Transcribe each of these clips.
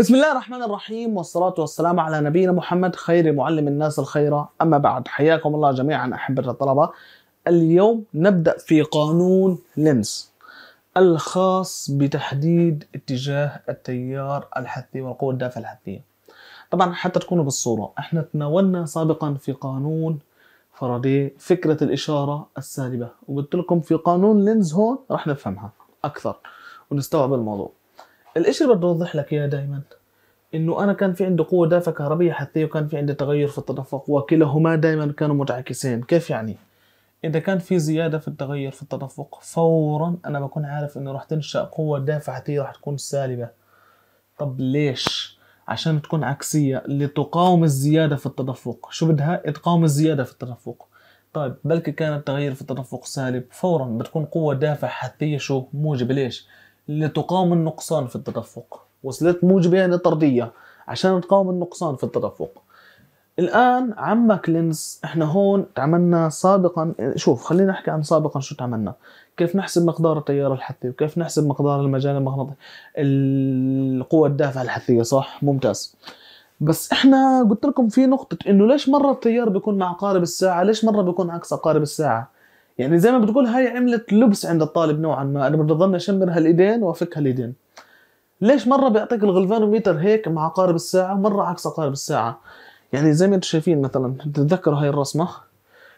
بسم الله الرحمن الرحيم والصلاة والسلام على نبينا محمد خير معلم الناس الخيرة أما بعد حياكم الله جميعا أحبة الطلبة اليوم نبدأ في قانون لينس الخاص بتحديد اتجاه التيار الحثي والقوة الدافعة الحثية طبعا حتى تكونوا بالصورة احنا تناولنا سابقا في قانون فرادي فكرة الإشارة السالبة وقلت لكم في قانون لينز هون راح نفهمها أكثر ونستوعب الموضوع الاشي اللي بدي اوضح لك اياه دائما انه انا كان في عندي قوه دافع كهربيه حثيه وكان في عندي تغير في التدفق وكلاهما دائما كانوا متعاكسين كيف يعني اذا كان في زياده في التغير في التدفق فورا انا بكون عارف انه راح تنشا قوه دافع حثيه راح تكون سالبه طب ليش عشان تكون عكسيه لتقاوم الزياده في التدفق شو بدها تقاوم الزياده في التدفق طيب بلكي كان التغير في التدفق سالب فورا بتكون قوه دافع حثيه شو موجبه ليش لتقاوم النقصان في التدفق وصلت موجبة طرديه عشان تقاوم النقصان في التدفق الآن عمك لينز احنا هون تعملنا سابقا شوف خلينا نحكي عن سابقا شو تعملنا كيف نحسب مقدار التيار الحثي وكيف نحسب مقدار المجال المغناطيسي القوة الدافعة الحثية صح ممتاز بس احنا قلت لكم في نقطة انه ليش مرة التيار بيكون مع قارب الساعة ليش مرة بيكون عكس قارب الساعة يعني زي ما بتقول هاي عملت لبس عند الطالب نوعا ما انا بدي اضلني اشمر هالايدين وافك هالايدين ليش مره بيعطيك الغلفانوميتر هيك مع عقارب الساعه مره عكس عقارب الساعه يعني زي ما انتم شايفين مثلا تتذكروا هاي الرسمه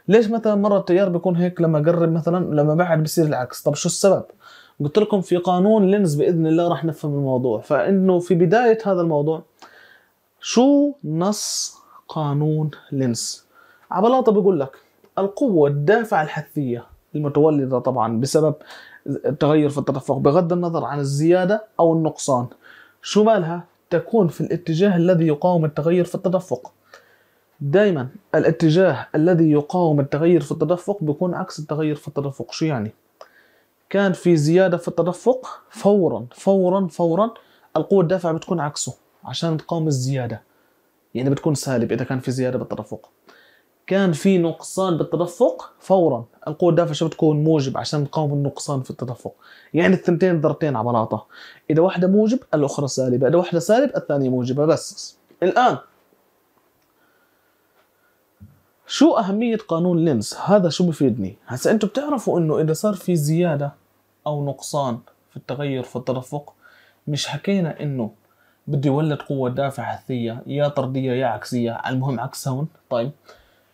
ليش مثلا مره التيار بيكون هيك لما اقرب مثلا لما بعد بصير العكس طب شو السبب قلت لكم في قانون لينز باذن الله راح نفهم الموضوع فانه في بدايه هذا الموضوع شو نص قانون لينز عبلاطه بيقول لك القوة الدافعة الحثية المتولدة طبعا بسبب التغير في التدفق بغض النظر عن الزيادة أو النقصان شمالها تكون في الاتجاه الذي يقاوم التغير في التدفق دايما الاتجاه الذي يقاوم التغير في التدفق بيكون عكس التغير في التدفق شو يعني كان في زيادة في التدفق فورا فورا فورا القوة الدافعة بتكون عكسه عشان تقاوم الزيادة يعني بتكون سالب إذا كان في زيادة بالتدفق كان في نقصان بالتدفق فورا القوة الدافعة شو بتكون موجب عشان تقاوم النقصان في التدفق يعني الثنتين ضربتين على بلاطة إذا واحدة موجب الأخرى سالبة إذا واحدة سالب الثانية موجبة بس الآن شو أهمية قانون لينز هذا شو بفيدني هسا أنتم بتعرفوا إنه إذا صار في زيادة أو نقصان في التغير في التدفق مش حكينا إنه بده يولد قوة دافعة حثية يا طردية يا عكسية المهم عكس هون طيب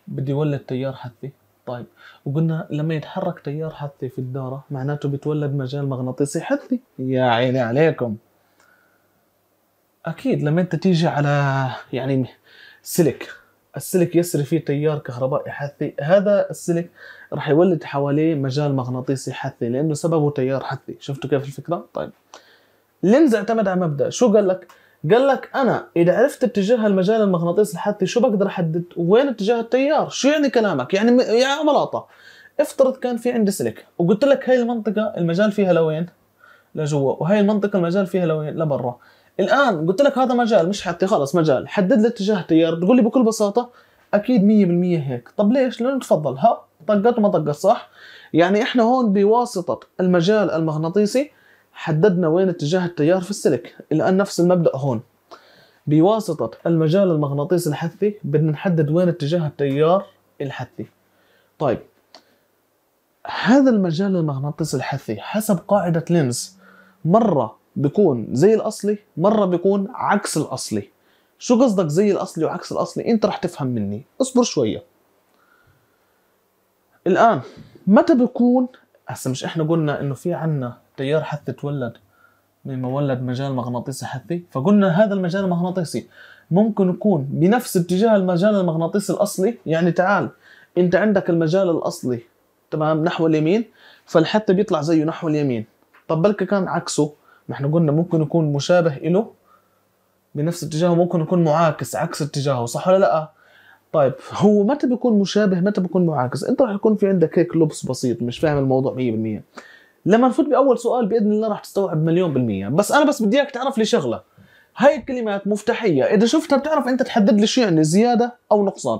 بدي يولد تيار حثي طيب وقلنا لما يتحرك تيار حثي في الدارة معناته بتولد مجال مغناطيسي حثي يا عيني عليكم أكيد لما أنت تيجي على يعني سلك السلك يسري فيه تيار كهربائي حثي هذا السلك راح يولد حواليه مجال مغناطيسي حثي لأنه سببه تيار حثي شفتوا كيف الفكرة؟ طيب لينز اعتمد على مبدأ شو قال لك؟ قال لك انا اذا عرفت اتجاه المجال المغناطيسي الحثي شو بقدر احدد وين اتجاه التيار شو يعني كلامك يعني يا ملاطه افترض كان في عندي سلك وقلت لك هاي المنطقه المجال فيها لوين لجوا وهي المنطقه المجال فيها لوين لبرا الان قلت لك هذا مجال مش حتي خلص مجال حدد لي اتجاه التيار تقول لي بكل بساطه اكيد 100% هيك طب ليش لانه تفضل ها طقت وما طقت صح يعني احنا هون بواسطه المجال المغناطيسي حددنا وين اتجاه التيار في السلك الآن نفس المبدأ هون بواسطة المجال المغناطيسي الحثي بدنا نحدد وين اتجاه التيار الحثي طيب هذا المجال المغناطيسي الحثي حسب قاعدة لينز مرة بيكون زي الأصلي مرة بيكون عكس الأصلي شو قصدك زي الأصلي وعكس الأصلي أنت رح تفهم مني اصبر شوية الآن متى بيكون هسه مش احنا قلنا انه في عنا التيار حث تولد مما ولد مجال مغناطيسي حثي فقلنا هذا المجال المغناطيسي ممكن يكون بنفس اتجاه المجال المغناطيسي الأصلي يعني تعال أنت عندك المجال الأصلي تمام نحو اليمين فالحث بيطلع زيه نحو اليمين طب بلكي كان عكسه ما احنا قلنا ممكن يكون مشابه له بنفس اتجاهه ممكن يكون معاكس عكس اتجاهه صح ولا لا طيب هو متى بيكون مشابه متى بيكون معاكس انت راح يكون في عندك هيك لبس بسيط مش فاهم الموضوع 100% لما نفوت باول سؤال باذن الله راح تستوعب مليون بالميه بس انا بس بدي اياك تعرف لي شغله هاي الكلمات مفتاحيه اذا شفتها بتعرف انت تحدد لي شو يعني زياده او نقصان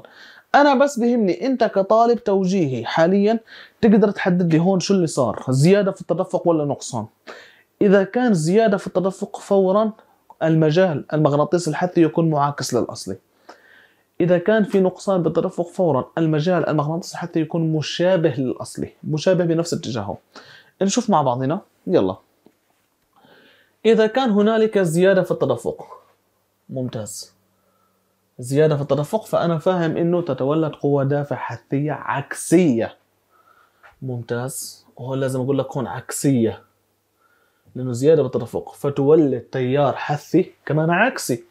انا بس بهمني انت كطالب توجيهي حاليا تقدر تحدد لي هون شو اللي صار زياده في التدفق ولا نقصان اذا كان زياده في التدفق فورا المجال المغناطيسي الحثي يكون معاكس للاصلي إذا كان في نقصان بالتدفق فورا المجال المغناطيسي الحثي يكون مشابه للأصلي مشابه بنفس اتجاهه نشوف مع بعضنا يلا إذا كان هنالك زيادة في التدفق ممتاز زيادة في التدفق فأنا فاهم إنه تتولد قوة دافع حثية عكسية ممتاز وهو لازم أقول لك هون عكسية لأنه زيادة بالتدفق فتولد تيار حثي كمان عكسي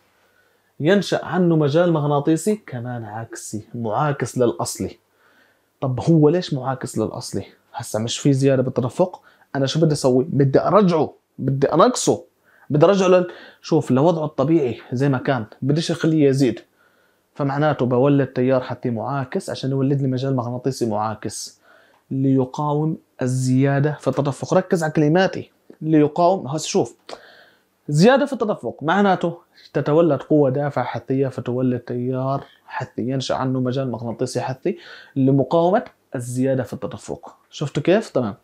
ينشأ عنه مجال مغناطيسي كمان عكسي معاكس للأصلي طب هو ليش معاكس للأصلي؟ هسا مش في زياده بالتدفق انا شو بدي اسوي بدي ارجعه بدي انقصه بدي ارجعه لل... شوف لوضعه الطبيعي زي ما كان بديش اخليه يزيد فمعناته بولد تيار حتى معاكس عشان يولد لي مجال مغناطيسي معاكس ليقاوم الزياده في التدفق ركز على كلماتي ليقاوم هسا شوف زياده في التدفق معناته تتولد قوة دافع حثية فتولد تيار حثي ينشأ عنه مجال مغناطيسي حثي لمقاومة الزياده في التدفق شفتوا كيف تمام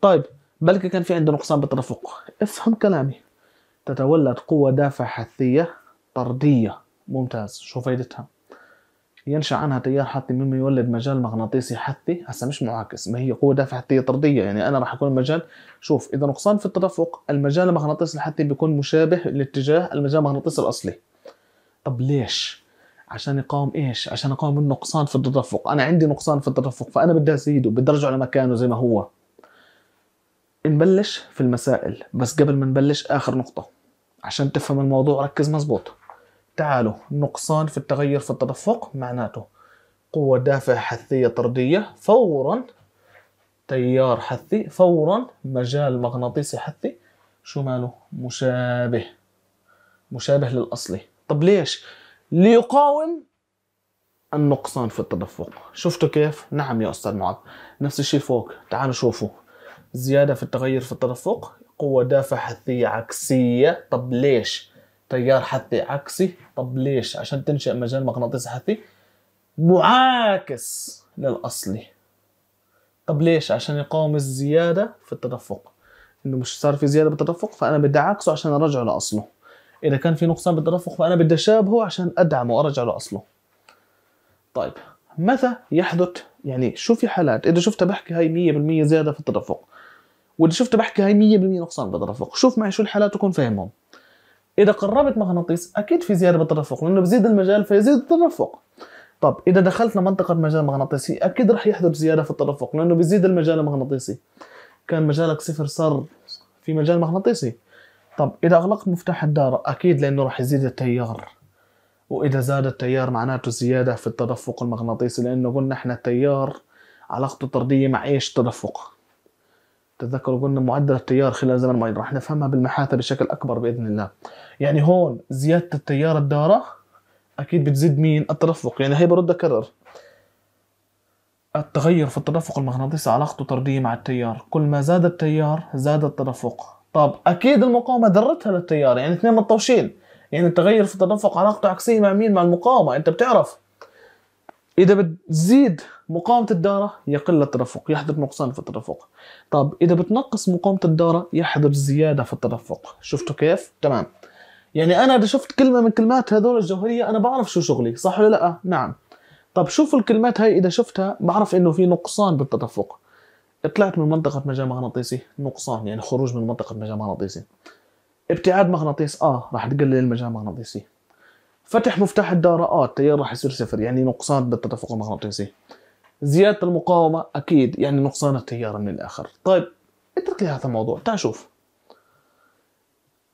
طيب بلكي كان في عنده نقصان بالتدفق افهم كلامي تتولد قوة دافع حثية طردية ممتاز شو فايدتها ينشأ عنها تيار حثي مما يولد مجال مغناطيسي حثي هسا مش معاكس ما هي قوة دافع حثية طردية يعني أنا راح أكون مجال شوف إذا نقصان في التدفق المجال المغناطيسي الحثي بيكون مشابه لاتجاه المجال المغناطيسي الأصلي طب ليش عشان يقاوم ايش؟ عشان يقاوم النقصان في التدفق، انا عندي نقصان في التدفق فانا بدي ازيده، بدي ارجعه لمكانه زي ما هو. نبلش في المسائل، بس قبل ما نبلش اخر نقطة. عشان تفهم الموضوع ركز مزبوط. تعالوا نقصان في التغير في التدفق معناته قوة دافع حثية طردية فورا تيار حثي فورا مجال مغناطيسي حثي شو ماله؟ مشابه مشابه للأصلي. طب ليش؟ ليقاوم النقصان في التدفق شفتوا كيف؟ نعم يا أستاذ معاذ نفس الشيء فوق تعالوا شوفوا زيادة في التغير في التدفق قوة دافع حثية عكسية طب ليش؟ تيار حثي عكسي طب ليش؟ عشان تنشئ مجال مغناطيسي حثي معاكس للأصلي طب ليش؟ عشان يقاوم الزيادة في التدفق انه مش صار في زيادة بالتدفق فأنا بدي عكسه عشان أرجعه لأصله اذا كان في نقصان بالتدفق فانا بدي اشابهه عشان ادعمه وارجع له اصله طيب متى يحدث يعني شو في حالات اذا شفتها بحكي هاي 100% زياده في التدفق واذا شفتها بحكي هاي 100% نقصان بالتدفق شوف معي شو الحالات وكون فاهمهم اذا قربت مغناطيس اكيد في زياده بالتدفق لانه بزيد المجال فيزيد التدفق طب اذا دخلت منطقه مجال مغناطيسي اكيد راح يحدث زياده في التدفق لانه بزيد المجال المغناطيسي كان مجالك صفر صار في مجال مغناطيسي طب اذا اغلقت مفتاح الدار اكيد لانه راح يزيد التيار واذا زاد التيار معناته زياده في التدفق المغناطيسي لانه قلنا احنا التيار علاقته طرديه مع ايش تدفق تذكروا قلنا معدل التيار خلال زمن معين راح نفهمها بالمحاثة بشكل أكبر بإذن الله يعني هون زيادة التيار الدارة أكيد بتزيد مين التدفق يعني هي برد أكرر التغير في التدفق المغناطيسي علاقته طردية مع التيار كل ما زاد التيار زاد التدفق طب اكيد المقاومه ذرتها للتيار يعني اثنين مطوشين يعني التغير في التدفق علاقته عكسيه مع مين مع المقاومه انت بتعرف اذا بتزيد مقاومه الداره يقل التدفق يحدث نقصان في التدفق طب اذا بتنقص مقاومه الداره يحدث زياده في التدفق شفتوا كيف تمام يعني انا اذا شفت كلمه من كلمات هذول الجوهريه انا بعرف شو شغلي صح ولا لا نعم طب شوفوا الكلمات هاي اذا شفتها بعرف انه في نقصان بالتدفق طلعت من منطقة مجال مغناطيسي نقصان يعني خروج من منطقة مجال مغناطيسي ابتعاد مغناطيس اه راح تقلل المجال المغناطيسي فتح مفتاح الدارة اه التيار راح يصير صفر يعني نقصان بالتدفق المغناطيسي زيادة المقاومة اكيد يعني نقصان التيار من الاخر طيب اترك لي هذا الموضوع تعال شوف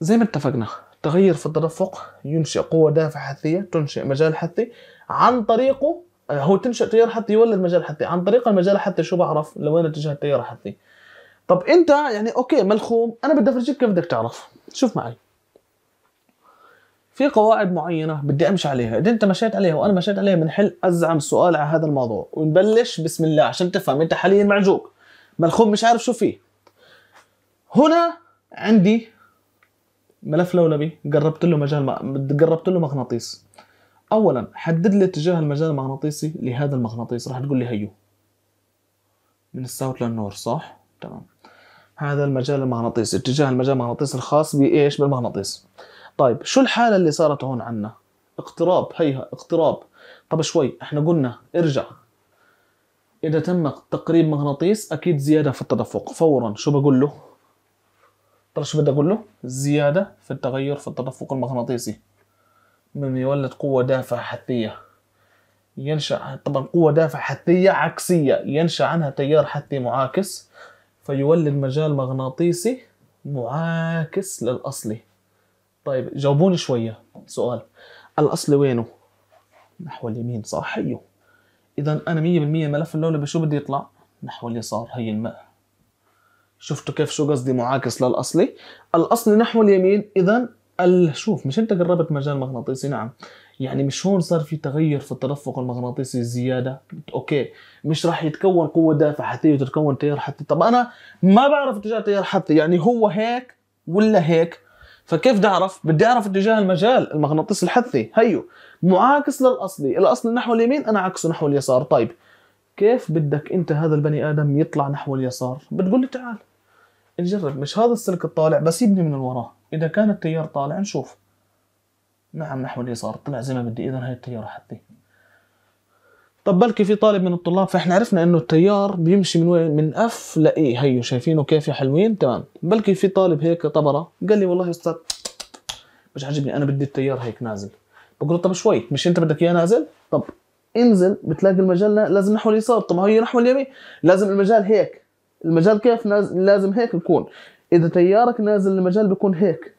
زي ما اتفقنا تغير في التدفق ينشئ قوة دافعة حثية تنشئ مجال حثي عن طريقه آه، هو تنشا تيار حثي ولا المجال حتى عن طريق المجال حتى شو بعرف لوين اتجه التيار حتى طب انت يعني اوكي ملخوم انا بدي افرجيك كيف بدك تعرف شوف معي في قواعد معينه بدي امشي عليها اذا انت مشيت عليها وانا مشيت عليها بنحل ازعم سؤال على هذا الموضوع ونبلش بسم الله عشان تفهم انت حاليا معجوق ملخوم مش عارف شو فيه هنا عندي ملف لولبي قربت له مجال ما... قربت له مغناطيس اولا حدد لي اتجاه المجال المغناطيسي لهذا المغناطيس راح تقول لي هيو من الساوت للنور صح تمام هذا المجال المغناطيسي اتجاه المجال المغناطيسي الخاص بايش بالمغناطيس طيب شو الحاله اللي صارت هون عنا اقتراب هيها اقتراب طب شوي احنا قلنا ارجع اذا تم تقريب مغناطيس اكيد زياده في التدفق فورا شو بقول له ترى شو بدي اقول له زياده في التغير في التدفق المغناطيسي من يولد قوة دافعة حثية ينشأ طبعا قوة دافعة حثية عكسية ينشأ عنها تيار حثي معاكس فيولد مجال مغناطيسي معاكس للأصلي طيب جاوبوني شوية سؤال الأصلي وينه؟ نحو اليمين صح إذا أنا مية بالمية ملف اللولبي شو بدي يطلع؟ نحو اليسار هي الماء شفتوا كيف شو قصدي معاكس للأصلي؟ الأصلي نحو اليمين إذا شوف مش انت قربت مجال مغناطيسي نعم يعني مش هون صار في تغير في التدفق المغناطيسي زياده اوكي مش راح يتكون قوه دافعه حتى وتتكون تيار حتى طب انا ما بعرف اتجاه تيار حتى يعني هو هيك ولا هيك فكيف بدي اعرف بدي اعرف اتجاه المجال المغناطيسي الحثي هيو معاكس للاصلي الاصلي نحو اليمين انا عكسه نحو اليسار طيب كيف بدك انت هذا البني ادم يطلع نحو اليسار بتقول لي تعال نجرب مش هذا السلك الطالع بس يبني من وراه اذا كان التيار طالع نشوف نعم نحو اليسار طلع زي ما بدي اذا هاي التيار حتي طب بلكي في طالب من الطلاب فاحنا عرفنا انه التيار بيمشي من وين من اف لاي هيو شايفينه كيف يا حلوين تمام بلكي في طالب هيك طبره قال لي والله يا استاذ مش عاجبني انا بدي التيار هيك نازل بقول له طب شوي مش انت بدك اياه نازل طب انزل بتلاقي المجال لازم نحو اليسار طب هي نحو اليمين لازم المجال هيك المجال كيف لازم هيك يكون اذا تيارك نازل المجال بيكون هيك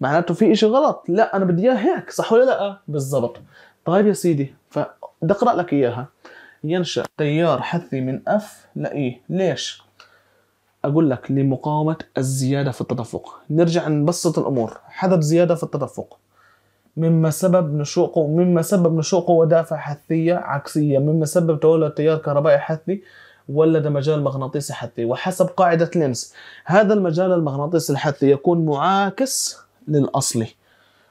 معناته في إشي غلط لا انا بدي اياه هيك صح ولا لا بالضبط طيب يا سيدي فبدي اقرا لك اياها ينشا تيار حثي من اف لاي ليش اقول لك لمقاومه الزياده في التدفق نرجع نبسط الامور حدث زياده في التدفق مما سبب نشوء مما سبب نشوء ودافع حثية عكسية مما سبب تولد تيار كهربائي حثي ولا ده مجال مغناطيسي حثي وحسب قاعدة لينس هذا المجال المغناطيسي الحثي يكون معاكس للأصلي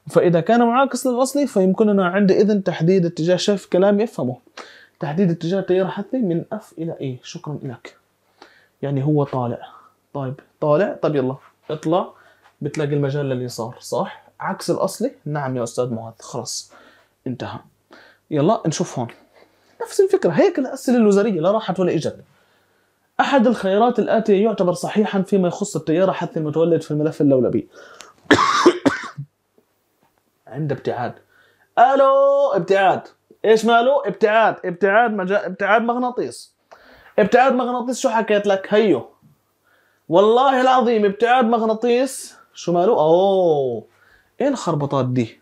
فإذا كان معاكس للأصلي فيمكننا عندئذ تحديد اتجاه شيف كلام يفهمه تحديد اتجاه تيار حثي من اف الى إيه شكرا لك يعني هو طالع طيب طالع طب يلا اطلع بتلاقي المجال لليسار صح عكس الاصلي نعم يا استاذ معاذ خلاص انتهى يلا نشوف هون نفس الفكره هيك الاسئله الوزاريه لا راحت ولا اجت أحد الخيارات الآتية يعتبر صحيحا فيما يخص التيار حث المتولد في الملف اللولبي عند ابتعاد ألو ابتعاد إيش ماله ابتعاد ابتعاد مجا... ابتعاد مغناطيس ابتعاد مغناطيس شو حكيت لك هيو والله العظيم ابتعاد مغناطيس شو ماله اوه ايه الخربطات دي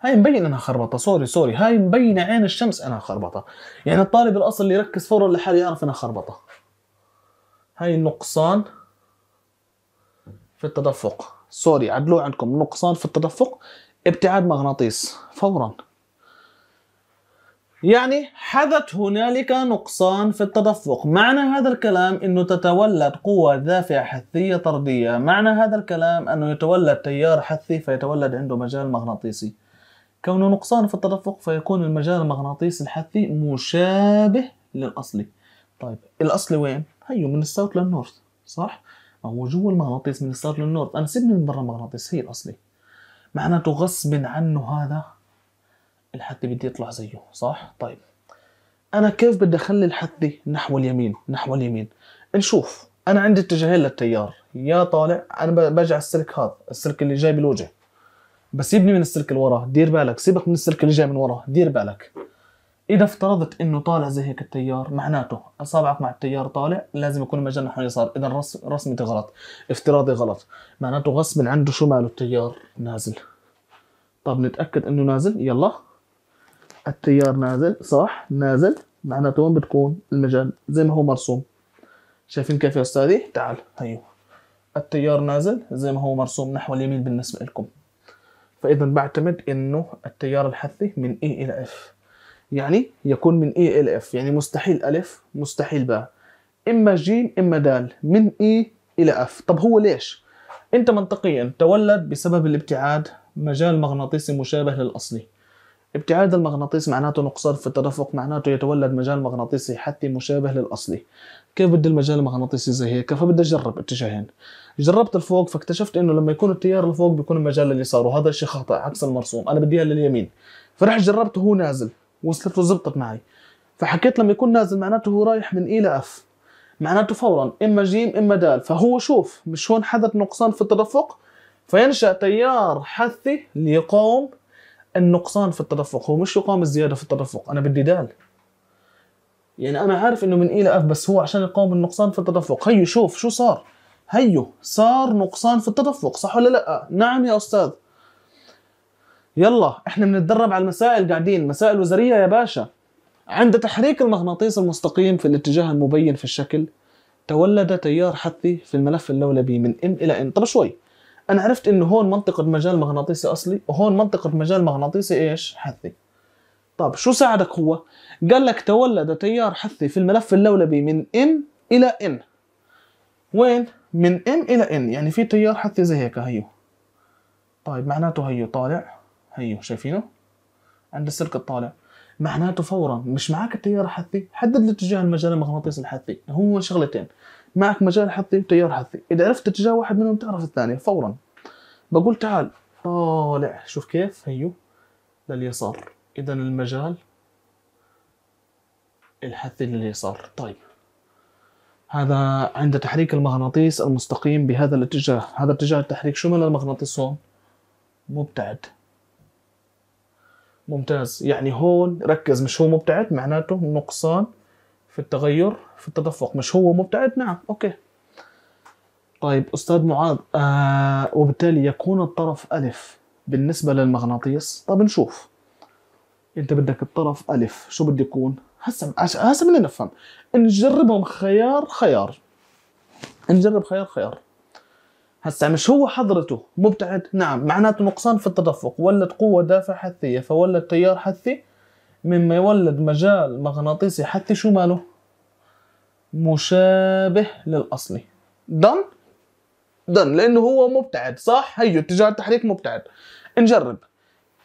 هاي مبين انها خربطه سوري سوري هاي مبينه عين الشمس انها خربطه يعني الطالب الاصل اللي يركز فورا لحاله يعرف انها خربطه هاي نقصان في التدفق سوري عدلوه عندكم نقصان في التدفق ابتعاد مغناطيس فورا يعني حدث هنالك نقصان في التدفق معنى هذا الكلام أنه تتولد قوة دافعة حثية طردية معنى هذا الكلام أنه يتولد تيار حثي فيتولد عنده مجال مغناطيسي كونه نقصان في التدفق فيكون المجال المغناطيسي الحثي مشابه للأصلي طيب الأصلي وين؟ هيو من الساوث للنورث صح؟ ما هو جوا المغناطيس من الساوث للنورث أنا سيبني من برا المغناطيس هي الأصلي معناته غصب عنه هذا الحثي بدي يطلع زيه صح؟ طيب أنا كيف بدي أخلي الحثي نحو اليمين نحو اليمين نشوف أنا عندي اتجاهين للتيار يا طالع أنا برجع السلك هذا السلك اللي جاي بالوجه بس يبني من السلك اللي وراه دير بالك سيبك من السلك اللي جاي من وراه دير بالك اذا افترضت انه طالع زي هيك التيار معناته اصابعك مع التيار طالع لازم يكون مجالنا حول اليسار اذا رسمتي غلط افتراضي غلط معناته غصب عنده شو ماله التيار نازل طب نتاكد انه نازل يلا التيار نازل صح نازل معناته وين بتكون المجال زي ما هو مرسوم شايفين كيف يا استاذي تعال هيو أيوه. التيار نازل زي ما هو مرسوم نحو اليمين بالنسبه لكم فاذا بعتمد انه التيار الحثي من اي الى F يعني يكون من اي الى F يعني مستحيل ألف مستحيل باء إما جيم إما دال من E إلى F طب هو ليش؟ أنت منطقيا تولد بسبب الابتعاد مجال مغناطيسي مشابه للأصلي ابتعاد المغناطيس معناته نقصان في التدفق معناته يتولد مجال مغناطيسي حثي مشابه للأصلي كيف بدي المجال المغناطيسي زي هيك فبدي أجرب اتجاهين جربت الفوق فاكتشفت انه لما يكون التيار لفوق بيكون المجال لليسار وهذا الشيء خطا عكس المرسوم انا بدي اياه لليمين فرحت جربته وهو نازل وصلت وزبطت معي فحكيت لما يكون نازل معناته هو رايح من اي لاف معناته فورا اما جيم اما دال فهو شوف مش هون حدث نقصان في التدفق فينشا تيار حثي ليقاوم النقصان في التدفق هو مش يقاوم الزياده في التدفق انا بدي دال يعني انا عارف انه من اي لاف بس هو عشان يقاوم النقصان في التدفق هيو شوف شو صار هيو صار نقصان في التدفق صح ولا لا نعم يا استاذ يلا احنا بنتدرب على المسائل قاعدين مسائل وزريه يا باشا عند تحريك المغناطيس المستقيم في الاتجاه المبين في الشكل تولد تيار حثي في الملف اللولبي من ام الى ان طب شوي انا عرفت انه هون منطقه مجال مغناطيسي اصلي وهون منطقه مجال مغناطيسي ايش حثي طب شو ساعدك هو قال لك تولد تيار حثي في الملف اللولبي من ام الى ان وين من ام الى ان يعني في تيار حثي زي هيك هيو طيب معناته هيو طالع هيو شايفينه عند السلك الطالع معناته فورا مش معك التيار الحثي حدد اتجاه المجال المغناطيسي الحثي هو شغلتين معك مجال حثي وتيار حثي اذا عرفت اتجاه واحد منهم تعرف الثاني فورا بقول تعال طالع شوف كيف هيو لليسار اذا المجال الحثي لليسار طيب هذا عند تحريك المغناطيس المستقيم بهذا الاتجاه هذا اتجاه التحريك شمل المغناطيس هون مبتعد ممتاز يعني هون ركز مش هو مبتعد معناته نقصان في التغير في التدفق مش هو مبتعد نعم اوكي طيب استاذ معاذ آه وبالتالي يكون الطرف الف بالنسبه للمغناطيس طب نشوف انت بدك الطرف الف شو بده يكون هسه هسه بدنا نفهم نجربهم خيار خيار نجرب خيار خيار هسا مش هو حضرته مبتعد نعم معناته نقصان في التدفق ولد قوة دافع حثية فولد تيار حثي مما يولد مجال مغناطيسي حثي شو ماله مشابه للأصلي دن دن لأنه هو مبتعد صح هيو اتجاه التحريك مبتعد نجرب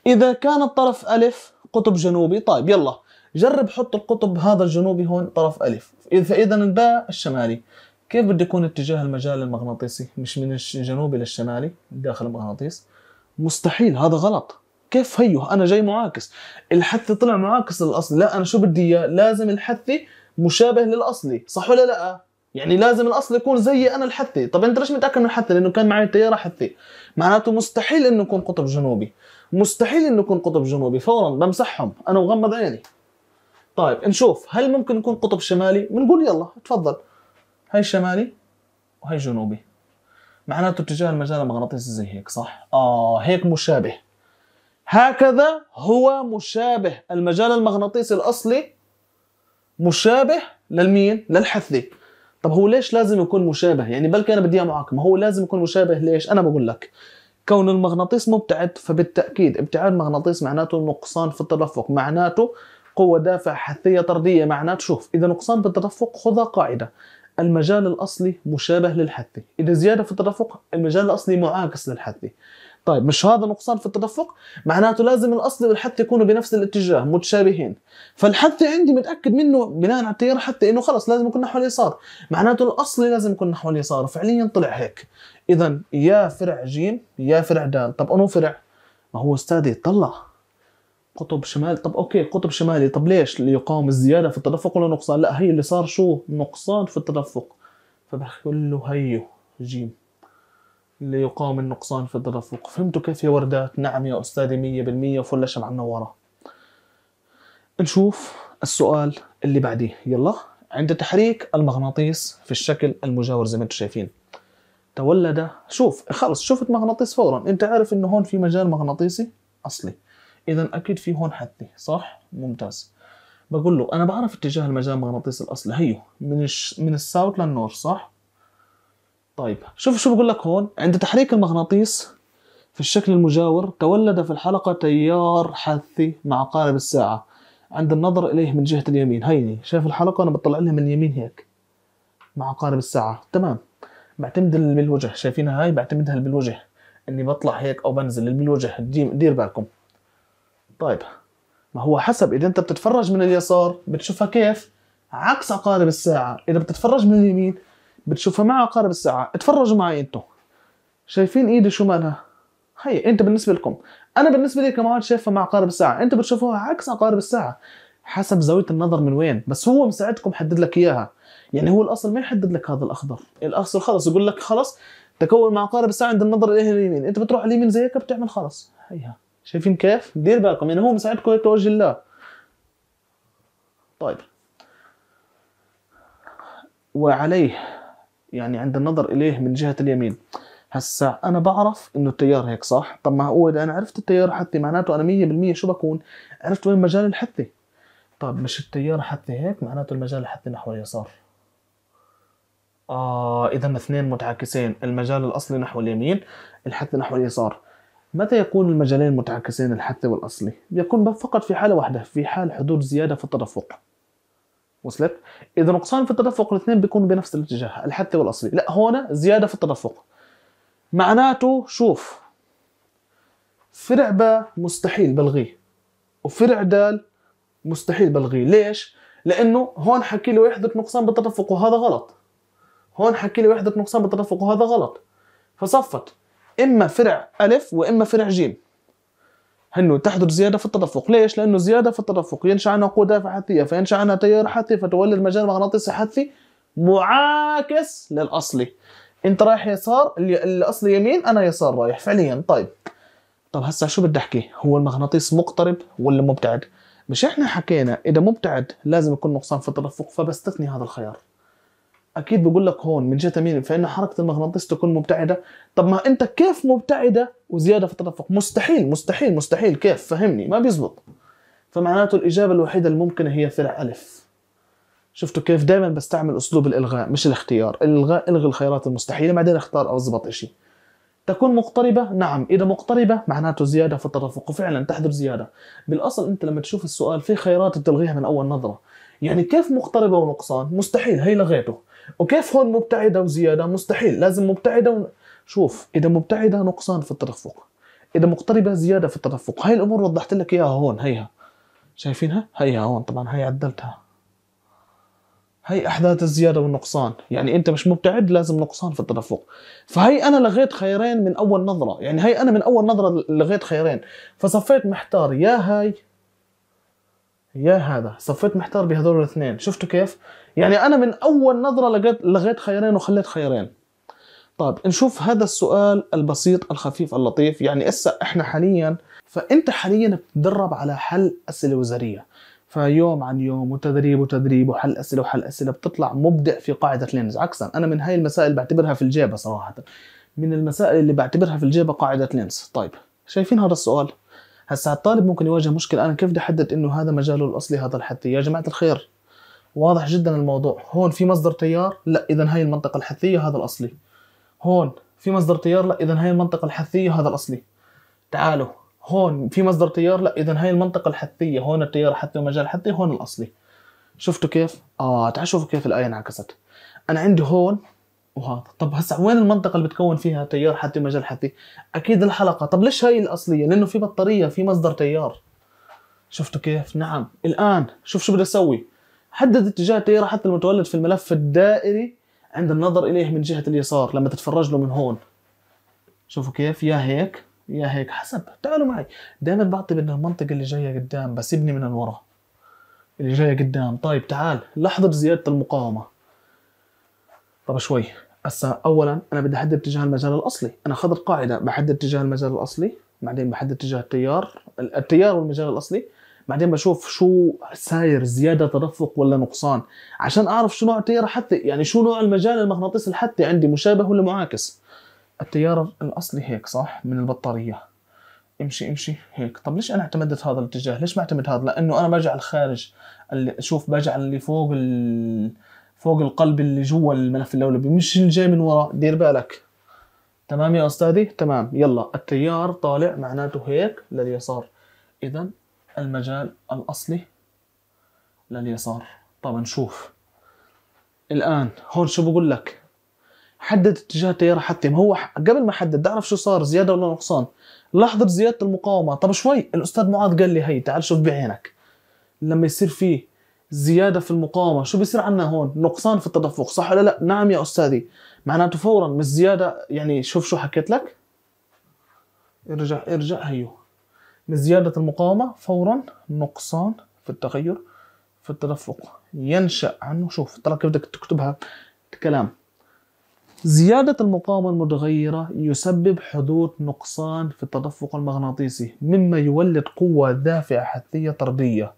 إذا كان الطرف ألف قطب جنوبي طيب يلا جرب حط القطب هذا الجنوبي هون طرف ألف فإذا الباء الشمالي كيف بده يكون اتجاه المجال المغناطيسي مش من الجنوبي للشمالي داخل المغناطيس مستحيل هذا غلط كيف هيو انا جاي معاكس الحث طلع معاكس للاصل لا انا شو بدي اياه لازم الحث مشابه للاصلي صح ولا لا يعني لازم الاصل يكون زيي انا الحثي طب انت ليش متاكد من الحثي لانه كان معي تيار حثي معناته مستحيل انه يكون قطب جنوبي مستحيل انه يكون قطب جنوبي فورا بمسحهم انا وغمض عيني طيب نشوف هل ممكن يكون قطب شمالي بنقول يلا تفضل هاي شمالي وهي جنوبي معناته اتجاه المجال المغناطيسي زي هيك صح اه هيك مشابه هكذا هو مشابه المجال المغناطيسي الاصلي مشابه للمين للحثي طب هو ليش لازم يكون مشابه يعني بلكي انا بدي اياه معك ما هو لازم يكون مشابه ليش انا بقول لك كون المغناطيس مبتعد فبالتاكيد ابتعاد مغناطيس معناته نقصان في التدفق معناته قوة دافع حثية طردية معناته شوف إذا نقصان في التدفق خذها قاعدة المجال الأصلي مشابه للحثي إذا زيادة في التدفق المجال الأصلي معاكس للحثي طيب مش هذا نقصان في التدفق معناته لازم الاصل والحث يكونوا بنفس الاتجاه متشابهين فالحث عندي متاكد منه بناء على التيار حتى انه خلص لازم يكون نحو اليسار معناته الاصلي لازم يكون نحو اليسار فعليا طلع هيك اذا يا فرع ج يا فرع د طب انو فرع ما هو استاذي طلع قطب شمال طب اوكي قطب شمالي طب ليش ليقاوم الزياده في التدفق ولا نقصان لا هي اللي صار شو نقصان في التدفق فبقول له هيو جيم ليقاوم النقصان في التدفق فهمتوا كيف يا وردات نعم يا أستاذي مية بالمية وفل شمع منورة نشوف السؤال اللي بعديه يلا عند تحريك المغناطيس في الشكل المجاور زي ما انتم شايفين تولد شوف خلص شفت مغناطيس فورا انت عارف انه هون في مجال مغناطيسي اصلي اذا اكيد في هون حثي صح ممتاز بقول له انا بعرف اتجاه المجال المغناطيسي الاصلي هيو من الش... من الساوث للنور صح طيب شوف شو بقول لك هون عند تحريك المغناطيس في الشكل المجاور تولد في الحلقة تيار حثي مع قارب الساعة عند النظر إليه من جهة اليمين هيني شايف الحلقة أنا بطلع لها من اليمين هيك مع قارب الساعة تمام بعتمد بالوجه شايفينها هاي بعتمدها بالوجه اني بطلع هيك او بنزل بالوجه دير بالكم طيب ما هو حسب اذا انت بتتفرج من اليسار بتشوفها كيف عكس عقارب الساعه اذا بتتفرج من اليمين بتشوفها مع عقارب الساعه اتفرجوا معي انتو شايفين ايدي شو مالها هي انت بالنسبه لكم انا بالنسبه لي كمان شايفها مع عقارب الساعه انتم بتشوفوها عكس عقارب الساعه حسب زاويه النظر من وين بس هو مساعدكم حدد لك اياها يعني هو الاصل ما يحدد لك هذا الاخضر الاصل خلص يقول لك خلص تكون مع عقارب الساعه عند النظر الايه اليمين انت بتروح اليمين زي هيك بتعمل خلص هيها شايفين كيف دير بالكم يعني هو مساعدكم هيك لوجه الله طيب وعليه يعني عند النظر اليه من جهه اليمين هسا انا بعرف انه التيار هيك صح طب ما هو اذا انا عرفت التيار حثي معناته انا 100% شو بكون عرفت وين مجال الحثي طب مش التيار حثي هيك معناته المجال الحثي نحو اليسار آه إذا اثنين متعاكسين المجال الأصلي نحو اليمين الحثي نحو اليسار متى يكون المجالين متعاكسين الحثي والأصلي؟ يكون فقط في حالة واحدة في حال حدوث زيادة في التدفق وصلت اذا نقصان في التدفق الاثنين بيكون بنفس الاتجاه الحثي والاصلي لا هون زياده في التدفق معناته شوف فرع باء مستحيل بلغيه وفرع د مستحيل بلغيه ليش لانه هون حكي لي وحده نقصان بالتدفق وهذا غلط هون حكي لي وحده نقصان بالتدفق وهذا غلط فصفت اما فرع الف واما فرع جيم انه تحدث زياده في التدفق، ليش؟ لانه زياده في التدفق ينشا عنها قوه دافعه حثيه، فينشا عنها تيار حثي فتولد مجال مغناطيسي حثي معاكس للاصلي. انت رايح يسار الاصلي يمين انا يسار رايح فعليا طيب. طب هسه شو بدي احكي؟ هو المغناطيس مقترب ولا مبتعد؟ مش احنا حكينا اذا مبتعد لازم يكون نقصان في التدفق فبستثني هذا الخيار. اكيد بقول لك هون من جهه يمين فان حركه المغناطيس تكون مبتعده، طب ما انت كيف مبتعده وزياده في التدفق مستحيل مستحيل مستحيل كيف فهمني ما بيزبط فمعناته الاجابه الوحيده الممكنه هي فرع الف شفتوا كيف دائما بستعمل اسلوب الالغاء مش الاختيار الغاء الغي الخيارات المستحيله بعدين اختار او اضبط شيء تكون مقتربة؟ نعم، إذا مقتربة معناته زيادة في التدفق وفعلا تحضر زيادة. بالأصل أنت لما تشوف السؤال في خيارات بتلغيها من أول نظرة. يعني كيف مقتربة ونقصان؟ مستحيل هي لغيته. وكيف هون مبتعدة وزيادة؟ مستحيل لازم مبتعدة و... شوف اذا مبتعده نقصان في التدفق اذا مقتربه زياده في التدفق هاي الامور وضحت لك اياها هون هيها شايفينها هيها هون طبعا هي عدلتها هي احداث الزياده والنقصان يعني انت مش مبتعد لازم نقصان في التدفق فهي انا لغيت خيارين من اول نظره يعني هي انا من اول نظره لغيت خيارين فصفيت محتار يا هاي يا هذا صفيت محتار بهذول الاثنين شفتوا كيف يعني انا من اول نظره لقيت لغيت خيارين وخليت خيارين طيب نشوف هذا السؤال البسيط الخفيف اللطيف يعني هسه احنا حاليا فانت حاليا بتتدرب على حل اسئله وزاريه فيوم عن يوم وتدريب وتدريب وحل اسئله وحل اسئله بتطلع مبدع في قاعده لينز عكسا انا من هاي المسائل بعتبرها في الجيبه صراحه من المسائل اللي بعتبرها في الجيبه قاعده لينز طيب شايفين هذا السؤال هسا الطالب ممكن يواجه مشكله انا كيف بدي احدد انه هذا مجاله الاصلي هذا الحثي يا جماعه الخير واضح جدا الموضوع هون في مصدر تيار لا اذا هاي المنطقه الحثيه هذا الاصلي هون في مصدر تيار لا اذا هاي المنطقه الحثيه هذا الاصلي تعالوا هون في مصدر تيار لا اذا هاي المنطقه الحثيه هون التيار حثي ومجال حثي هون الاصلي شفتوا كيف اه تعالوا شوفوا كيف الايه انعكست انا عندي هون وهذا طب هسا وين المنطقه اللي بتكون فيها تيار حثي ومجال حثي اكيد الحلقه طب ليش هاي الاصليه لانه في بطاريه في مصدر تيار شفتوا كيف نعم الان شوف شو بدي اسوي حدد اتجاه التيار حتى المتولد في الملف الدائري عند النظر اليه من جهه اليسار لما تتفرج له من هون شوفوا كيف يا هيك يا هيك حسب تعالوا معي دائما بعطي من المنطقه اللي جايه قدام بس ابني من الورا اللي جايه قدام طيب تعال لحظه زياده المقاومه طب شوي هسا اولا انا بدي احدد اتجاه المجال الاصلي انا اخذت قاعدة بحدد اتجاه المجال الاصلي بعدين بحدد اتجاه التيار التيار والمجال الاصلي بعدين بشوف شو صاير زياده تدفق ولا نقصان عشان اعرف شو نوع التيار الحثي يعني شو نوع المجال المغناطيسي الحثي عندي مشابه ولا معاكس التيار الاصلي هيك صح من البطاريه امشي امشي هيك طب ليش انا اعتمدت هذا الاتجاه ليش ما اعتمد هذا لانه انا على الخارج اللي شوف على اللي فوق ال... فوق القلب اللي جوا الملف اللولبي مش اللي جاي من ورا دير بالك تمام يا استاذي تمام يلا التيار طالع معناته هيك لليسار اذا المجال الأصلي لليسار طب نشوف الآن هون شو بقول لك حدد اتجاه التيار حتى ما هو قبل ما حدد اعرف شو صار زيادة ولا نقصان لحظة زيادة المقاومة طب شوي الأستاذ معاذ قال لي هي تعال شوف بعينك لما يصير في زيادة في المقاومة شو بيصير عنا هون نقصان في التدفق صح ولا لا نعم يا أستاذي معناته فورا مش زيادة يعني شوف شو حكيت لك ارجع ارجع هيو لزيادة المقاومة فورا نقصان في التغير في التدفق ينشأ عنه شوف ترى كيف بدك تكتبها كلام زيادة المقاومة المتغيرة يسبب حدوث نقصان في التدفق المغناطيسي مما يولد قوة دافعة حثية طردية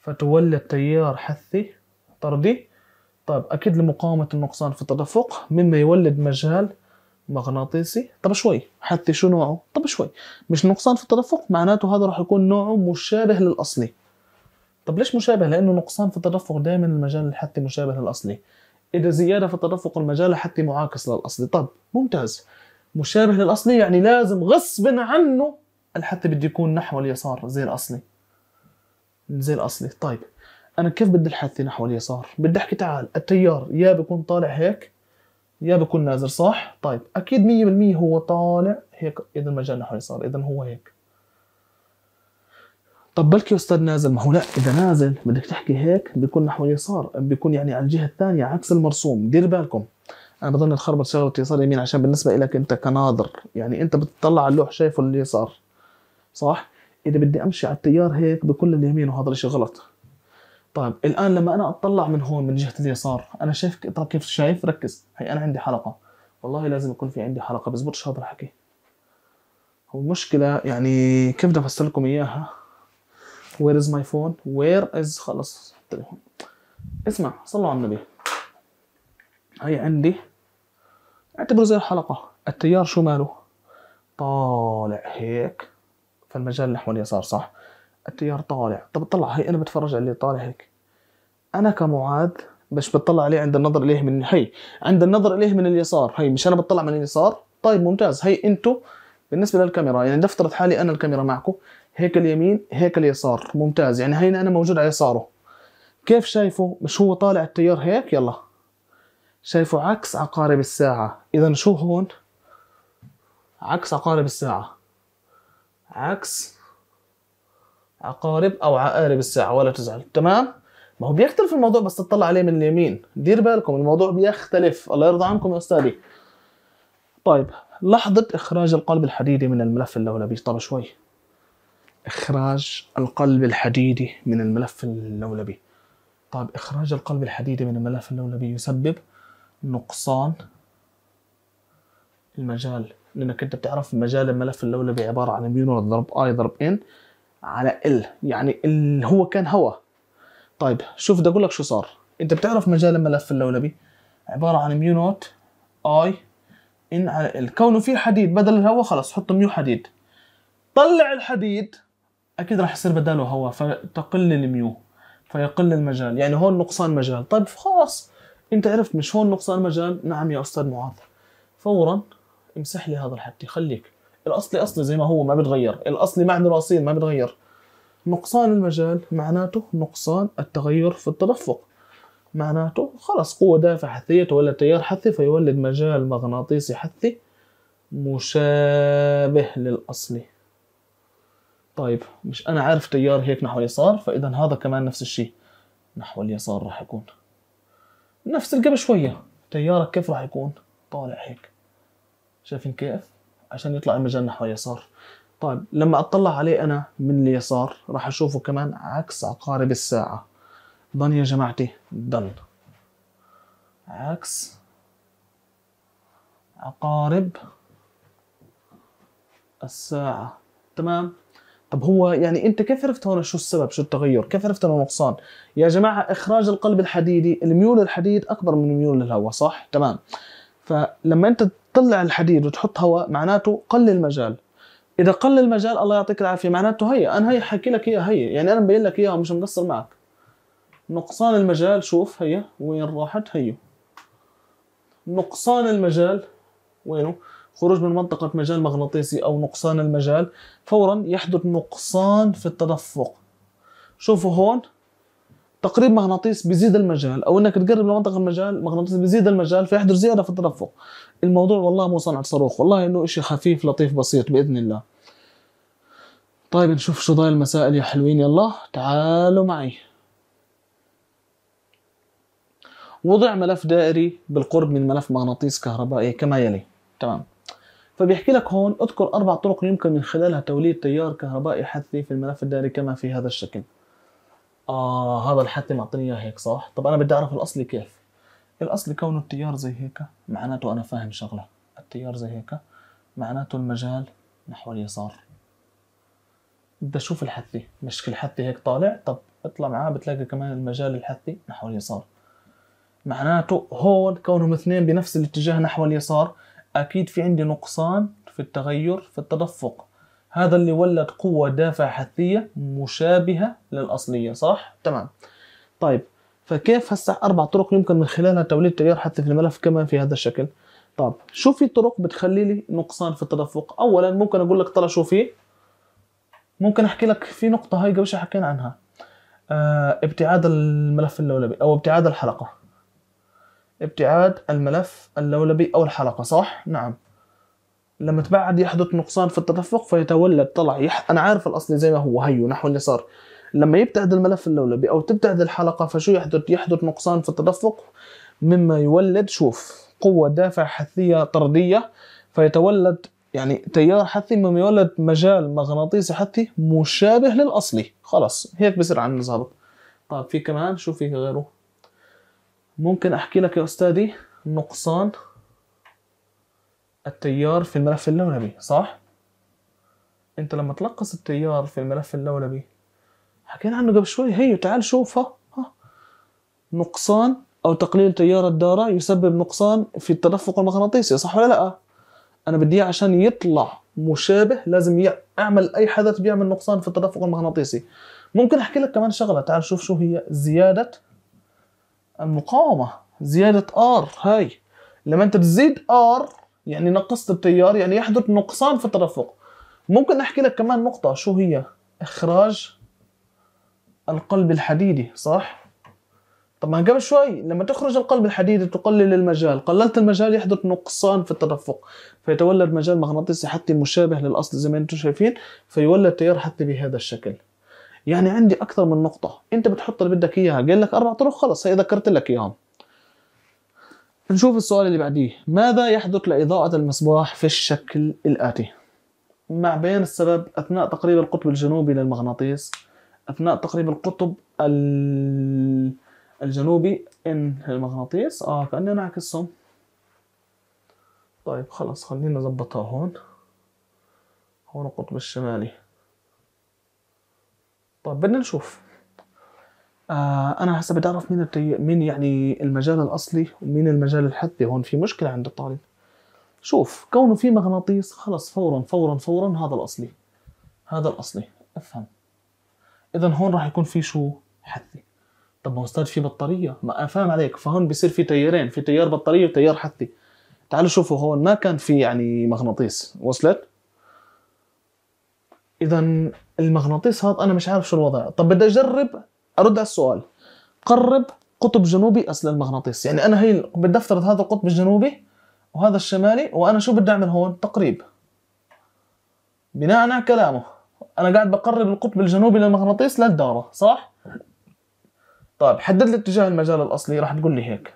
فتولد تيار حثي طردي طيب أكيد لمقاومة النقصان في التدفق مما يولد مجال مغناطيسي طب شوي حتى شو نوعه طب شوي مش نقصان في التدفق معناته هذا راح يكون نوعه مشابه للاصلي طب ليش مشابه لانه نقصان في التدفق دائما المجال الحثي مشابه للاصلي اذا زياده في التدفق المجال الحثي معاكس للاصلي طب ممتاز مشابه للاصلي يعني لازم غصبا عنه الحثي بده يكون نحو اليسار زي الاصلي زي الاصلي طيب انا كيف بدي الحثي نحو اليسار بدي احكي تعال التيار يا بيكون طالع هيك يا بكون نازل صح طيب اكيد 100% هو طالع هيك اذا المجال نحو اليسار اذا هو هيك طب بلكي استاذ نازل ما هو لا اذا نازل بدك تحكي هيك بيكون نحو اليسار بيكون يعني على الجهه الثانيه عكس المرسوم دير بالكم انا بظن نخربط شغله يسار يمين عشان بالنسبه لك انت كناظر يعني انت بتطلع على اللوح شايفه اليسار صح اذا بدي امشي على التيار هيك بكل اليمين وهذا الشيء غلط طيب الان لما انا اطلع من هون من جهه اليسار انا شايف طيب كيف شايف ركز هي انا عندي حلقه والله لازم يكون في عندي حلقه بزبطش هذا الحكي هو مشكله يعني كيف بدي افسر لكم اياها وير از ماي فون وير از خلص التليفون اسمع صلوا على النبي هي عندي اعتبره زي الحلقه التيار شو ماله طالع هيك فالمجال نحو اليسار صح التيار طالع طب طلع هي انا بتفرج عليه طالع هيك انا كمعاد مش بتطلع عليه عند النظر اليه من هي عند النظر اليه من اليسار هي مش انا بتطلع من اليسار طيب ممتاز هي انتو بالنسبه للكاميرا يعني نفترض حالي انا الكاميرا معكم هيك اليمين هيك اليسار ممتاز يعني هي انا موجود على يساره كيف شايفه مش هو طالع التيار هيك يلا شايفه عكس عقارب الساعه اذا شو هون عكس عقارب الساعه عكس عقارب او عقارب الساعه ولا تزعل تمام ما هو بيختلف الموضوع بس تطلع عليه من اليمين دير بالكم الموضوع بيختلف الله يرضى عنكم يا استاذي طيب لحظة إخراج القلب الحديدي من الملف اللولبي طب شوي إخراج القلب الحديدي من الملف اللولبي طيب إخراج القلب الحديدي من الملف اللولبي يسبب نقصان المجال لأنك أنت بتعرف مجال الملف اللولبي عبارة عن ميو ضرب آي ضرب إن على ال يعني اللي هو كان هوا طيب شوف بدي اقول لك شو صار انت بتعرف مجال الملف اللولبي عباره عن ميو نوت اي ان على ال كونه في حديد بدل الهوا خلص حط ميو حديد طلع الحديد اكيد راح يصير بداله هوا فتقل الميو فيقل المجال يعني هون نقصان مجال طيب خلاص انت عرفت مش هون نقصان مجال نعم يا استاذ معاذ فورا امسح لي هذا الحكي خليك الاصلي اصلي زي ما هو ما بتغير الاصلي معنى الاصيل ما بتغير نقصان المجال معناته نقصان التغير في التدفق معناته خلص قوة دافع حثية تولد تيار حثي فيولد مجال مغناطيسي حثي مشابه للأصلي طيب مش أنا عارف تيار هيك نحو اليسار فإذا هذا كمان نفس الشيء نحو اليسار راح يكون نفس القبل شوية تيارك كيف راح يكون طالع هيك شايفين كيف عشان يطلع المجال نحو اليسار طيب لما اطلع عليه انا من اليسار راح اشوفه كمان عكس عقارب الساعه ضن يا جماعتي ضن عكس عقارب الساعة تمام طب هو يعني انت كيف عرفت هون شو السبب شو التغير كيف عرفت انه نقصان يا جماعة اخراج القلب الحديدي الميول الحديد اكبر من ميول الهواء صح تمام فلما انت تطلع الحديد وتحط هواء معناته قل المجال اذا قل المجال الله يعطيك العافيه معناته هي انا هي حكي لك اياها هي يعني انا مبين لك اياها ومش مقصر معك نقصان المجال شوف هي وين راحت هيو نقصان المجال وينه خروج من منطقة مجال مغناطيسي أو نقصان المجال فورا يحدث نقصان في التدفق شوفوا هون تقريب مغناطيس بيزيد المجال او انك تقرب لمنطقه المجال مغناطيس بيزيد المجال فيحدث زياده في التدفق الموضوع والله مو صنعه صاروخ والله انه شيء خفيف لطيف بسيط باذن الله طيب نشوف شو ضايل المسائل يا حلوين يلا تعالوا معي وضع ملف دائري بالقرب من ملف مغناطيس كهربائي كما يلي تمام فبيحكي لك هون اذكر اربع طرق يمكن من خلالها توليد تيار كهربائي حثي في الملف الدائري كما في هذا الشكل اه هذا الحتى معطيني اياه هيك صح طب انا بدي اعرف الاصل كيف الاصل كونه التيار زي هيك معناته انا فاهم شغله التيار زي هيك معناته المجال نحو اليسار بدي اشوف الحثي مش كل حثي هيك طالع طب اطلع معاه بتلاقي كمان المجال الحثي نحو اليسار معناته هون كونهم اثنين بنفس الاتجاه نحو اليسار اكيد في عندي نقصان في التغير في التدفق هذا اللي ولد قوة دافع حثية مشابهة للأصلية صح؟ تمام طيب فكيف هسه أربع طرق يمكن من خلالها توليد تيار حثي في الملف كمان في هذا الشكل طب شو في طرق بتخلي لي نقصان في التدفق أولا ممكن أقول لك طلع شو في ممكن أحكي لك في نقطة هاي قبل شوي حكينا عنها آه ابتعاد الملف اللولبي أو ابتعاد الحلقة ابتعاد الملف اللولبي أو الحلقة صح؟ نعم لما تبعد يحدث نقصان في التدفق فيتولد طلع يح... انا عارف الاصل زي ما هو هيو نحو اليسار لما يبتعد الملف اللولبي او تبتعد الحلقه فشو يحدث يحدث نقصان في التدفق مما يولد شوف قوه دافع حثيه طرديه فيتولد يعني تيار حثي مما يولد مجال مغناطيسي حثي مشابه للاصلي خلاص هيك بصير عندنا ظابط طيب في كمان شو في غيره ممكن احكي لك يا استاذي نقصان التيار في الملف اللولبي صح؟ انت لما تلقص التيار في الملف اللولبي حكينا عنه قبل شوي هي تعال شوف ها, ها نقصان او تقليل تيار الدارة يسبب نقصان في التدفق المغناطيسي صح ولا لا؟ انا بدي عشان يطلع مشابه لازم اعمل اي حدث بيعمل نقصان في التدفق المغناطيسي ممكن احكي لك كمان شغله تعال شوف شو هي زياده المقاومه زياده ار هاي لما انت بتزيد ار يعني نقصت التيار يعني يحدث نقصان في التدفق ممكن احكي لك كمان نقطه شو هي اخراج القلب الحديدي صح طبعا قبل شوي لما تخرج القلب الحديدي تقلل المجال قللت المجال يحدث نقصان في التدفق فيتولد مجال مغناطيسي حتى مشابه للاصل زي ما انتم شايفين فيولد تيار حتى بهذا الشكل يعني عندي اكثر من نقطه انت بتحط اللي بدك اياها قال لك اربع طرق خلص هي ذكرت لك اياهم نشوف السؤال اللي بعديه ماذا يحدث لإضاءة المصباح في الشكل الآتي مع بيان السبب أثناء تقريب القطب الجنوبي للمغناطيس أثناء تقريب القطب الجنوبي إن المغناطيس آه كأني نعكسهم طيب خلاص خلينا نظبطها هون هون القطب الشمالي طيب بدنا نشوف آه، انا هسه بدي اعرف مين مين يعني المجال الاصلي ومين المجال الحثي هون في مشكله عند الطالب شوف كونه في مغناطيس خلص فورا فورا فورا هذا الاصلي هذا الاصلي افهم اذا هون راح يكون في شو حثي طب ما استاذ في بطاريه ما فاهم عليك فهون بصير في تيارين في تيار بطاريه وتيار حثي تعالوا شوفوا هون ما كان في يعني مغناطيس وصلت اذا المغناطيس هذا انا مش عارف شو الوضع طب بدي اجرب ارد على السؤال قرب قطب جنوبي اصل المغناطيس يعني انا هي بدي افترض هذا القطب الجنوبي وهذا الشمالي وانا شو بدي اعمل هون تقريب بناء على كلامه انا قاعد بقرب القطب الجنوبي للمغناطيس للداره صح طيب حدد لي اتجاه المجال الاصلي راح تقول لي هيك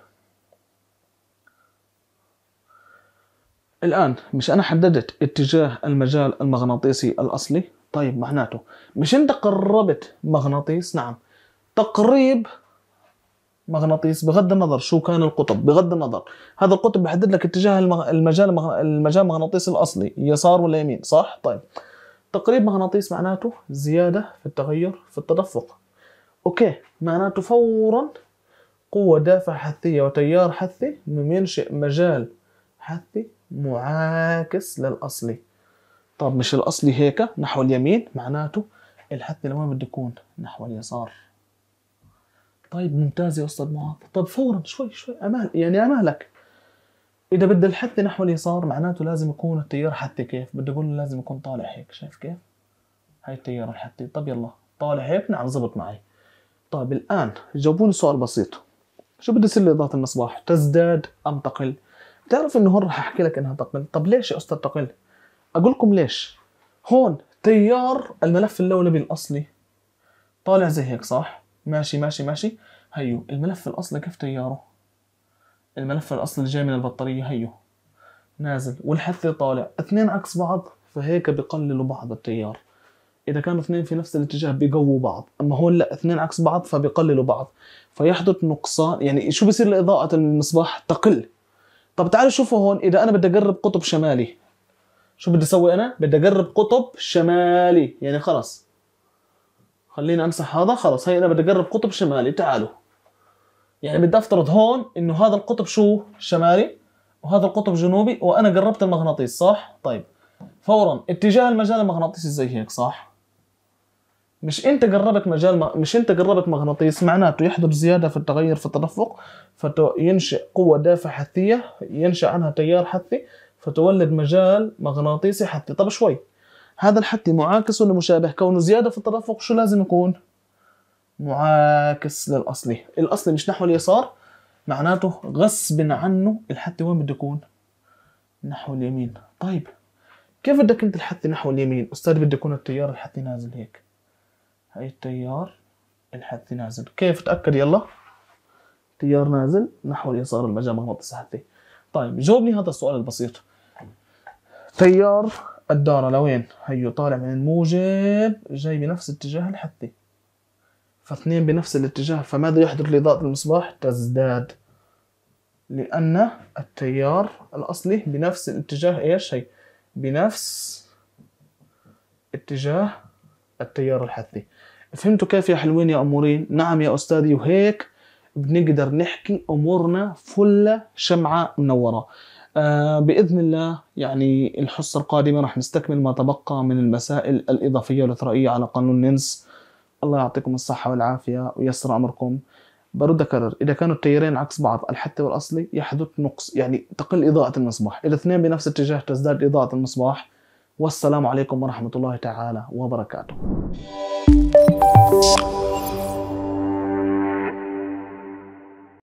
الان مش انا حددت اتجاه المجال المغناطيسي الاصلي طيب معناته مش انت قربت مغناطيس نعم تقريب مغناطيس بغض النظر شو كان القطب بغض النظر هذا القطب بحدد لك اتجاه المجال المجال المغناطيسي الاصلي يسار ولا يمين صح طيب تقريب مغناطيس معناته زياده في التغير في التدفق اوكي معناته فورا قوة دافع حثية وتيار حثي ينشئ مجال حثي معاكس للأصلي طب مش الأصلي هيك نحو اليمين معناته الحث لوين بده يكون نحو اليسار طيب ممتاز يا استاذ معاذ طب فورا شوي شوي امال يعني امالك اذا بدي الحث نحو اليسار معناته لازم يكون التيار حتي كيف بدي اقول له لازم يكون طالع هيك شايف كيف هاي التيار الحثي طب يلا طالع هيك نعم زبط معي طيب الان جاوبوني سؤال بسيط شو بده يصير لإضاءة المصباح تزداد ام تقل بتعرف انه هون راح احكي لك انها تقل طب ليش يا استاذ تقل اقول لكم ليش هون تيار الملف اللولبي الاصلي طالع زي هيك صح ماشي ماشي ماشي هيو الملف الأصلي كيف تياره الملف الأصلي جاي من البطارية هيو نازل والحث طالع اثنين عكس بعض فهيك بقللوا بعض التيار اذا كانوا اثنين في نفس الاتجاه بيقووا بعض اما هون لا اثنين عكس بعض فبقللوا بعض فيحدث نقصان يعني شو بصير لاضاءه المصباح تقل طب تعالوا شوفوا هون اذا انا بدي اقرب قطب شمالي شو بدي اسوي انا بدي اقرب قطب شمالي يعني خلص خليني امسح هذا خلاص هي انا بدي اقرب قطب شمالي تعالوا يعني بدي افترض هون انه هذا القطب شو شمالي وهذا القطب جنوبي وانا قربت المغناطيس صح طيب فورا اتجاه المجال المغناطيسي زي هيك صح مش انت قربت مجال ما... مش انت قربت مغناطيس معناته يحدث زياده في التغير في التدفق فينشئ قوه دافع حثيه ينشا عنها تيار حثي فتولد مجال مغناطيسي حثي طب شوي هذا الحد معاكس ولا مشابه كونه زياده في التدفق شو لازم يكون معاكس للاصلي الاصلي مش نحو اليسار معناته غصب عنه الحد وين بده يكون نحو اليمين طيب كيف بدك انت الحث نحو اليمين استاذ بده يكون التيار الحث نازل هيك هاي التيار الحث نازل كيف تاكد يلا تيار نازل نحو اليسار المجال مغناطيسي حثي طيب جاوبني هذا السؤال البسيط تيار الدارة لوين هيو طالع من الموجب جاي بنفس اتجاه الحثي فاثنين بنفس الاتجاه فماذا يحدث لإضاءة المصباح تزداد لأن التيار الأصلي بنفس الاتجاه إيش هي بنفس اتجاه التيار الحثي فهمتوا كيف يا حلوين يا أمورين نعم يا أستاذي وهيك بنقدر نحكي أمورنا فلة شمعة منورة آه، باذن الله يعني الحصه القادمه راح نستكمل ما تبقى من المسائل الاضافيه والاثرائيه على قانون نينس الله يعطيكم الصحه والعافيه ويسر امركم برد أكرر إذا كانوا التيارين عكس بعض الحتى والأصلي يحدث نقص يعني تقل إضاءة المصباح إذا اثنين بنفس اتجاه تزداد إضاءة المصباح والسلام عليكم ورحمة الله تعالى وبركاته